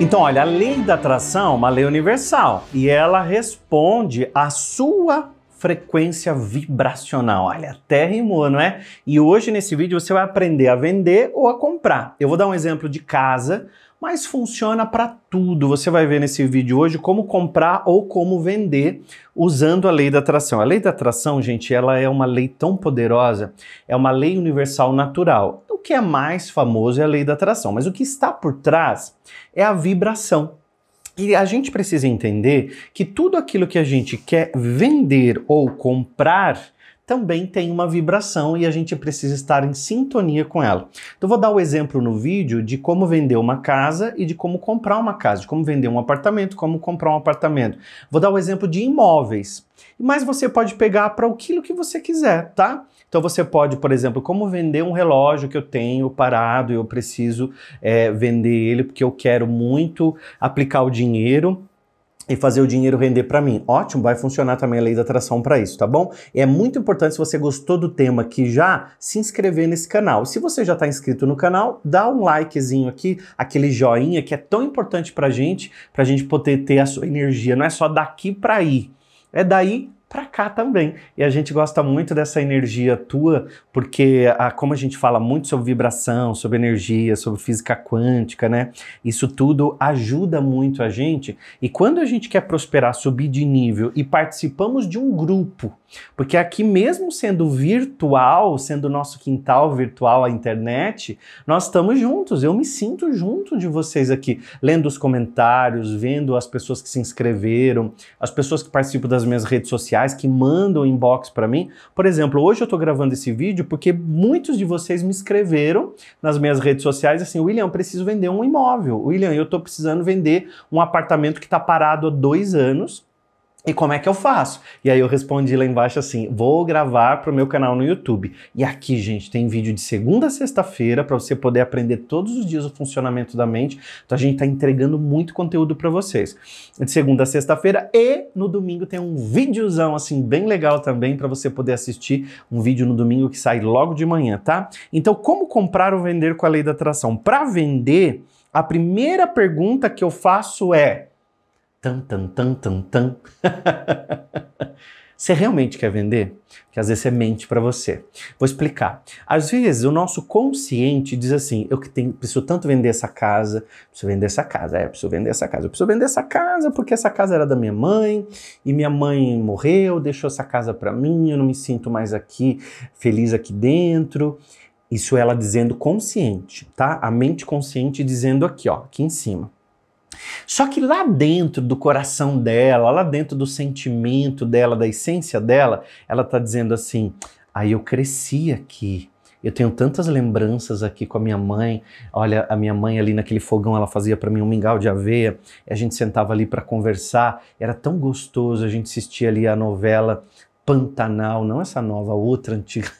Então, olha, a lei da atração é uma lei universal e ela responde à sua frequência vibracional. Olha, até é rimou, não é? E hoje nesse vídeo você vai aprender a vender ou a comprar. Eu vou dar um exemplo de casa, mas funciona para tudo. Você vai ver nesse vídeo hoje como comprar ou como vender usando a lei da atração. A lei da atração, gente, ela é uma lei tão poderosa, é uma lei universal natural o que é mais famoso é a lei da atração, mas o que está por trás é a vibração. E a gente precisa entender que tudo aquilo que a gente quer vender ou comprar também tem uma vibração e a gente precisa estar em sintonia com ela. Então vou dar o um exemplo no vídeo de como vender uma casa e de como comprar uma casa, de como vender um apartamento, como comprar um apartamento. Vou dar o um exemplo de imóveis. Mas você pode pegar para aquilo que você quiser, tá? Então você pode, por exemplo, como vender um relógio que eu tenho parado e eu preciso é, vender ele porque eu quero muito aplicar o dinheiro e fazer o dinheiro render para mim. Ótimo, vai funcionar também a lei da atração para isso, tá bom? E é muito importante se você gostou do tema que já se inscrever nesse canal. E se você já está inscrito no canal, dá um likezinho aqui, aquele joinha que é tão importante pra gente, pra gente poder ter a sua energia, não é só daqui para aí. É daí para cá também. E a gente gosta muito dessa energia tua, porque a, como a gente fala muito sobre vibração, sobre energia, sobre física quântica, né? Isso tudo ajuda muito a gente. E quando a gente quer prosperar, subir de nível e participamos de um grupo, porque aqui, mesmo sendo virtual, sendo nosso quintal virtual a internet, nós estamos juntos. Eu me sinto junto de vocês aqui, lendo os comentários, vendo as pessoas que se inscreveram, as pessoas que participam das minhas redes sociais, que mandam inbox para mim. Por exemplo, hoje eu estou gravando esse vídeo porque muitos de vocês me escreveram nas minhas redes sociais assim: William, preciso vender um imóvel. William, eu estou precisando vender um apartamento que está parado há dois anos e como é que eu faço? E aí eu respondi lá embaixo assim: vou gravar para o meu canal no YouTube. E aqui, gente, tem vídeo de segunda a sexta-feira para você poder aprender todos os dias o funcionamento da mente. Então a gente está entregando muito conteúdo para vocês. De segunda a sexta-feira e no domingo tem um videozão assim bem legal também para você poder assistir um vídeo no domingo que sai logo de manhã, tá? Então, como comprar ou vender com a lei da atração? Para vender, a primeira pergunta que eu faço é: Tan, tan, tan, tan, tan. Você realmente quer vender? Porque às vezes você mente para você. Vou explicar. Às vezes o nosso consciente diz assim: eu que tenho, preciso tanto vender essa casa, preciso vender essa casa, é, preciso vender essa casa, eu preciso vender essa casa porque essa casa era da minha mãe e minha mãe morreu, deixou essa casa para mim, eu não me sinto mais aqui, feliz aqui dentro. Isso ela dizendo consciente, tá? A mente consciente dizendo aqui, ó, aqui em cima. Só que lá dentro do coração dela, lá dentro do sentimento dela, da essência dela, ela está dizendo assim: aí ah, eu cresci aqui. Eu tenho tantas lembranças aqui com a minha mãe. Olha, a minha mãe ali naquele fogão, ela fazia para mim um mingau de aveia. a gente sentava ali para conversar. Era tão gostoso. A gente assistia ali a novela Pantanal, não essa nova, outra antiga.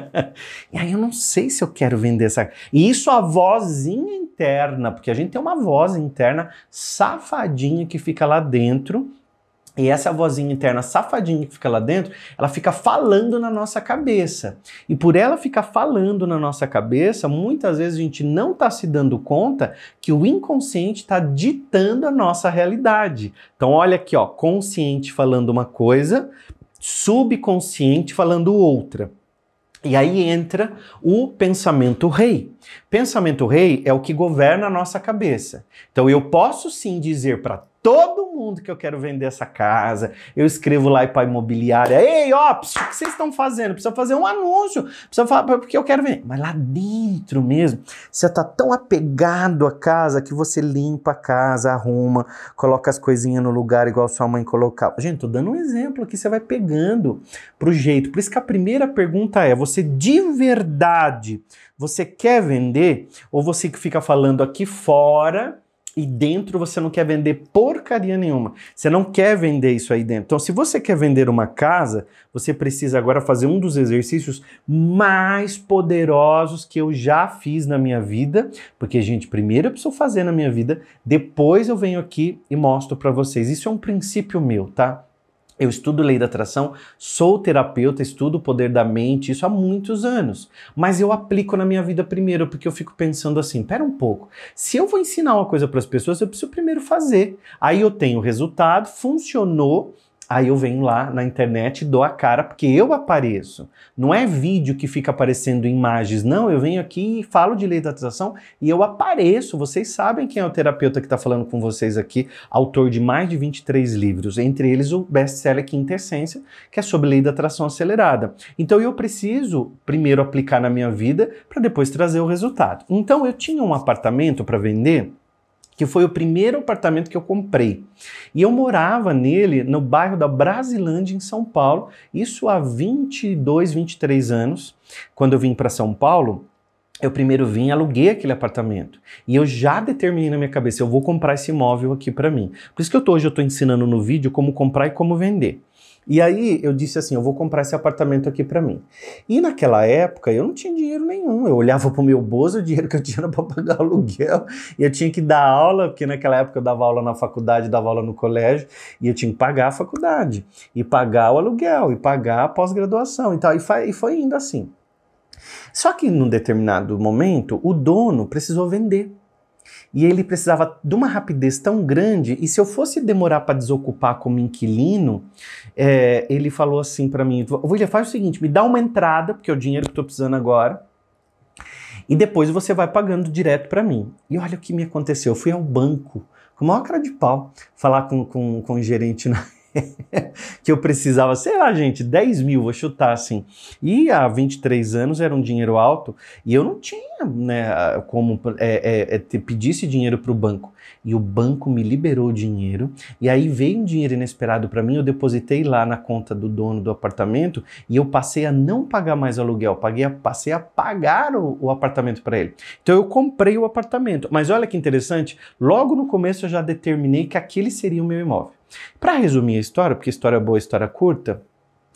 e aí eu não sei se eu quero vender essa. E isso a vozinha interna, porque a gente tem uma voz interna safadinha que fica lá dentro. E essa vozinha interna safadinha que fica lá dentro, ela fica falando na nossa cabeça. E por ela ficar falando na nossa cabeça, muitas vezes a gente não está se dando conta que o inconsciente está ditando a nossa realidade. Então olha aqui, ó, consciente falando uma coisa, subconsciente falando outra. E aí entra o pensamento rei. Pensamento rei é o que governa a nossa cabeça. Então eu posso sim dizer para todo mundo que eu quero vender essa casa. Eu escrevo lá para imobiliária: ei, ó, o que vocês estão fazendo? Precisa fazer um anúncio, precisa falar porque eu quero vender. Mas lá dentro mesmo, você tá tão apegado à casa que você limpa a casa, arruma, coloca as coisinhas no lugar igual sua mãe colocava. Gente, tô dando um exemplo aqui, você vai pegando pro jeito. Por isso que a primeira pergunta é: você de verdade você quer vender ou você que fica falando aqui fora? e dentro você não quer vender porcaria nenhuma. Você não quer vender isso aí dentro. Então, se você quer vender uma casa, você precisa agora fazer um dos exercícios mais poderosos que eu já fiz na minha vida, porque gente, primeiro eu preciso fazer na minha vida, depois eu venho aqui e mostro para vocês. Isso é um princípio meu, tá? Eu estudo lei da atração, sou terapeuta, estudo o poder da mente, isso há muitos anos. Mas eu aplico na minha vida primeiro, porque eu fico pensando assim: pera um pouco, se eu vou ensinar uma coisa para as pessoas, eu preciso primeiro fazer. Aí eu tenho o resultado, funcionou, Aí eu venho lá na internet e dou a cara porque eu apareço. Não é vídeo que fica aparecendo imagens, não. Eu venho aqui e falo de lei da atração e eu apareço. Vocês sabem quem é o terapeuta que está falando com vocês aqui, autor de mais de 23 livros, entre eles o best-seller Quinta Essência, que é sobre lei da atração acelerada. Então eu preciso primeiro aplicar na minha vida para depois trazer o resultado. Então eu tinha um apartamento para vender que foi o primeiro apartamento que eu comprei. E eu morava nele no bairro da Brasilândia, em São Paulo, isso há 22, 23 anos. Quando eu vim para São Paulo, eu primeiro vim, aluguei aquele apartamento. E eu já determinei na minha cabeça, eu vou comprar esse imóvel aqui para mim. Por isso que eu tô, hoje eu estou ensinando no vídeo como comprar e como vender. E aí eu disse assim, eu vou comprar esse apartamento aqui para mim. E naquela época eu não tinha dinheiro nenhum. Eu olhava pro meu bolso, o dinheiro que eu tinha era para pagar aluguel. E eu tinha que dar aula, porque naquela época eu dava aula na faculdade, dava aula no colégio, e eu tinha que pagar a faculdade, e pagar o aluguel, e pagar a pós-graduação e tal. E foi, e foi indo assim. Só que num determinado momento, o dono precisou vender e ele precisava de uma rapidez tão grande. E se eu fosse demorar para desocupar como inquilino, é, ele falou assim para mim: William, faz o seguinte, me dá uma entrada, porque é o dinheiro que eu tô precisando agora. E depois você vai pagando direto para mim. E olha o que me aconteceu. Eu fui ao banco, com a maior cara de pau, falar com, com, com o gerente na que eu precisava, sei lá, gente, 10 mil, vou chutar assim. E há 23 anos era um dinheiro alto e eu não tinha né, como é, é, é, pedir esse dinheiro para o banco. E o banco me liberou o dinheiro, e aí veio um dinheiro inesperado para mim. Eu depositei lá na conta do dono do apartamento e eu passei a não pagar mais aluguel, paguei a, passei a pagar o, o apartamento para ele. Então eu comprei o apartamento. Mas olha que interessante, logo no começo eu já determinei que aquele seria o meu imóvel. Para resumir a história, porque história boa, história curta,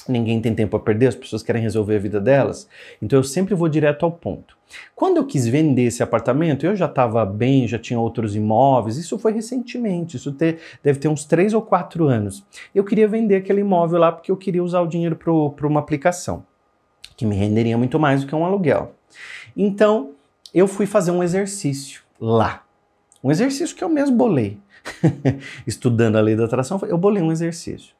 ninguém tem tempo a perder, as pessoas querem resolver a vida delas, então eu sempre vou direto ao ponto. Quando eu quis vender esse apartamento, eu já estava bem, já tinha outros imóveis, isso foi recentemente, isso ter, deve ter uns 3 ou 4 anos. Eu queria vender aquele imóvel lá porque eu queria usar o dinheiro para uma aplicação, que me renderia muito mais do que um aluguel. Então, eu fui fazer um exercício lá. Um exercício que eu mesmo bolei. Estudando a lei da atração, eu bolei um exercício.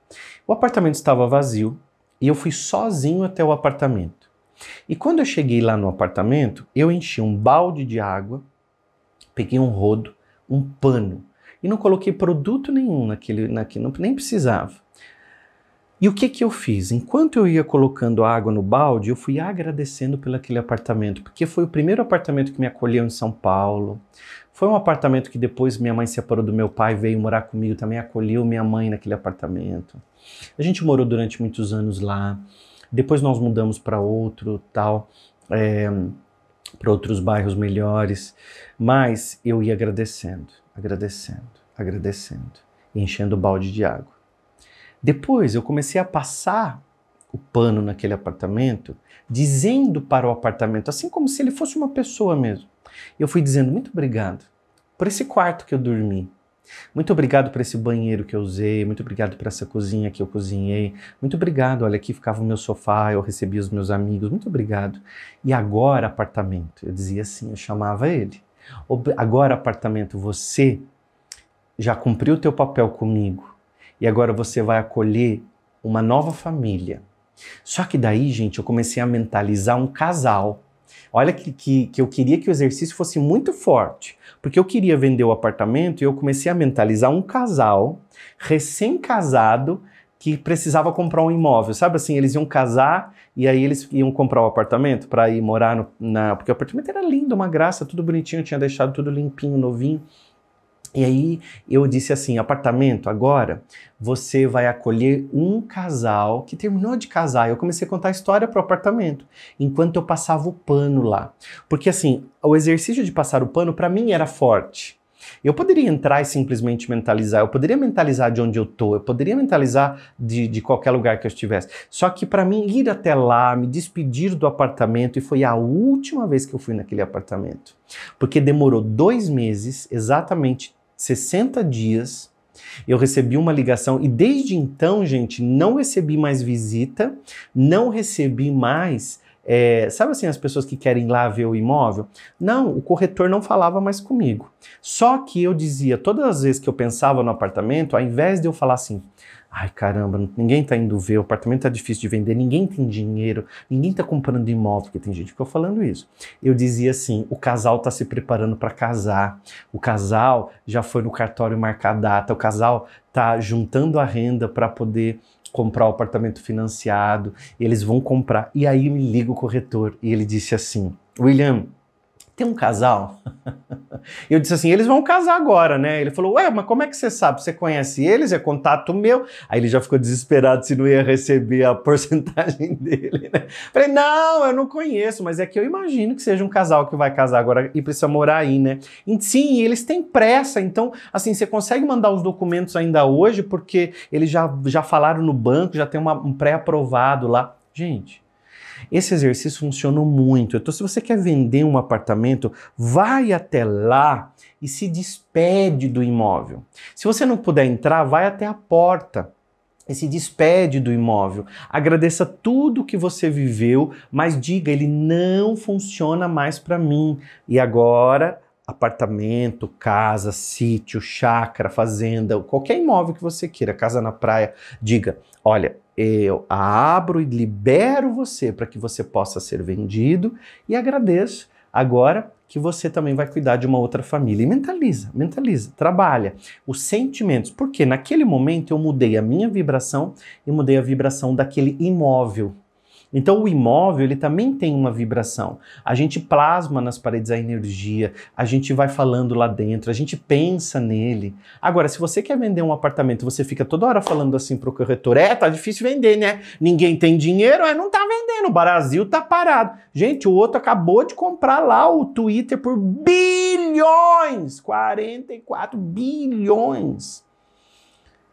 O apartamento estava vazio e eu fui sozinho até o apartamento. E quando eu cheguei lá no apartamento, eu enchi um balde de água, peguei um rodo, um pano e não coloquei produto nenhum naquele, naquele não, nem precisava. E o que, que eu fiz? Enquanto eu ia colocando água no balde, eu fui agradecendo pelo aquele apartamento, porque foi o primeiro apartamento que me acolheu em São Paulo. Foi um apartamento que depois minha mãe se separou do meu pai, veio morar comigo, também acolheu minha mãe naquele apartamento. A gente morou durante muitos anos lá. Depois nós mudamos para outro, tal, é, eh, para outros bairros melhores. Mas eu ia agradecendo, agradecendo, agradecendo, enchendo o balde de água. Depois eu comecei a passar o pano naquele apartamento, dizendo para o apartamento, assim como se ele fosse uma pessoa mesmo eu fui dizendo muito obrigado por esse quarto que eu dormi. Muito obrigado por esse banheiro que eu usei, muito obrigado por essa cozinha que eu cozinhei, muito obrigado. Olha, aqui ficava o meu sofá, eu recebia os meus amigos, muito obrigado. E agora, apartamento, eu dizia assim, eu chamava ele. Agora, apartamento, você já cumpriu o teu papel comigo e agora você vai acolher uma nova família. Só que daí, gente, eu comecei a mentalizar um casal Olha que, que, que eu queria que o exercício fosse muito forte, porque eu queria vender o apartamento e eu comecei a mentalizar um casal recém-casado que precisava comprar um imóvel, sabe assim, eles iam casar e aí eles iam comprar o um apartamento para ir morar no, na, porque o apartamento era lindo, uma graça, tudo bonitinho, tinha deixado tudo limpinho, novinho. E aí eu disse assim: apartamento, agora você vai acolher um casal que terminou de casar. Eu comecei a contar a história para o apartamento, enquanto eu passava o pano lá. Porque assim, o exercício de passar o pano para mim era forte. Eu poderia entrar e simplesmente mentalizar, eu poderia mentalizar de onde eu tô, eu poderia mentalizar de, de qualquer lugar que eu estivesse. Só que para mim ir até lá, me despedir do apartamento, e foi a última vez que eu fui naquele apartamento. Porque demorou dois meses, exatamente 60 dias, eu recebi uma ligação e desde então, gente, não recebi mais visita, não recebi mais. É, sabe assim, as pessoas que querem lá ver o imóvel? Não, o corretor não falava mais comigo. Só que eu dizia, todas as vezes que eu pensava no apartamento, ao invés de eu falar assim, Ai, caramba, ninguém tá indo ver, o apartamento tá difícil de vender, ninguém tem dinheiro, ninguém tá comprando imóvel, porque tem gente que ficou falando isso. Eu dizia assim: o casal tá se preparando para casar, o casal já foi no cartório marcar data, o casal tá juntando a renda para poder comprar o apartamento financiado, eles vão comprar. E aí me liga o corretor e ele disse assim: William, tem um casal? eu disse assim, eles vão casar agora, né? Ele falou, ué, mas como é que você sabe? Você conhece eles? É contato meu? Aí ele já ficou desesperado se não ia receber a porcentagem dele, né? Falei, não, eu não conheço, mas é que eu imagino que seja um casal que vai casar agora e precisa morar aí, né? E, sim, eles têm pressa, então, assim, você consegue mandar os documentos ainda hoje porque eles já, já falaram no banco, já tem uma, um pré-aprovado lá. Gente, esse exercício funcionou muito. Então, se você quer vender um apartamento, vai até lá e se despede do imóvel. Se você não puder entrar, vai até a porta e se despede do imóvel. Agradeça tudo que você viveu, mas diga: ele não funciona mais para mim. E agora apartamento, casa, sítio, chácara, fazenda, qualquer imóvel que você queira, casa na praia, diga: olha, eu abro e libero você para que você possa ser vendido e agradeço agora que você também vai cuidar de uma outra família. E mentaliza, mentaliza, trabalha os sentimentos, porque naquele momento eu mudei a minha vibração e mudei a vibração daquele imóvel então o imóvel ele também tem uma vibração. A gente plasma nas paredes a energia, a gente vai falando lá dentro, a gente pensa nele. Agora, se você quer vender um apartamento, você fica toda hora falando assim pro corretor: "É, tá difícil vender, né? Ninguém tem dinheiro, é, não tá vendendo. O Brasil tá parado". Gente, o outro acabou de comprar lá o Twitter por bilhões, 44 bilhões.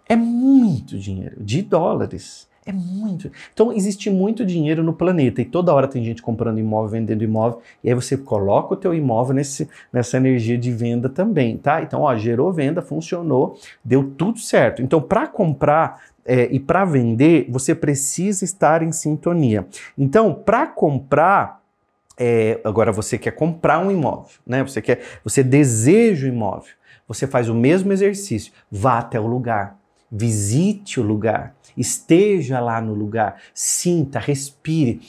É muito dinheiro de dólares. É muito. Então, existe muito dinheiro no planeta e toda hora tem gente comprando imóvel, vendendo imóvel, e aí você coloca o teu imóvel nesse, nessa energia de venda também, tá? Então, ó, gerou venda, funcionou, deu tudo certo. Então, para comprar é, e para vender, você precisa estar em sintonia. Então, para comprar, é, agora você quer comprar um imóvel, né? Você quer, você deseja o um imóvel. Você faz o mesmo exercício, vá até o lugar, Visite o lugar, esteja lá no lugar, sinta, respire.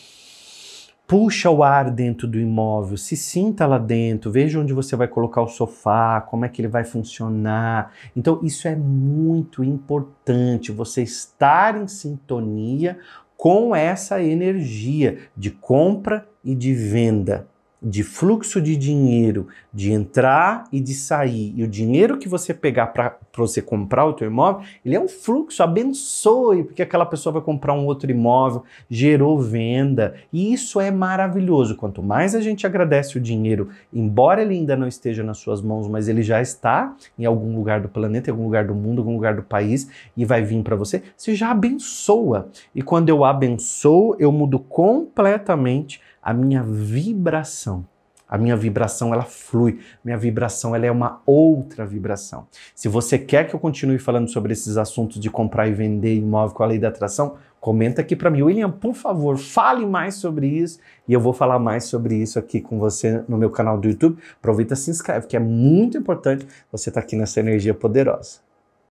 Puxa o ar dentro do imóvel, se sinta lá dentro, veja onde você vai colocar o sofá, como é que ele vai funcionar. Então, isso é muito importante, você estar em sintonia com essa energia de compra e de venda de fluxo de dinheiro, de entrar e de sair, e o dinheiro que você pegar para você comprar o teu imóvel, ele é um fluxo, abençoe, porque aquela pessoa vai comprar um outro imóvel, gerou venda, e isso é maravilhoso. Quanto mais a gente agradece o dinheiro, embora ele ainda não esteja nas suas mãos, mas ele já está em algum lugar do planeta, em algum lugar do mundo, em algum lugar do país, e vai vir para você, você já abençoa. E quando eu abençoo, eu mudo completamente a minha vibração. A minha vibração ela flui, minha vibração ela é uma outra vibração. Se você quer que eu continue falando sobre esses assuntos de comprar e vender imóvel com a lei da atração, comenta aqui para mim, William, por favor, fale mais sobre isso e eu vou falar mais sobre isso aqui com você no meu canal do YouTube. Aproveita, e se inscreve, que é muito importante você estar tá aqui nessa energia poderosa.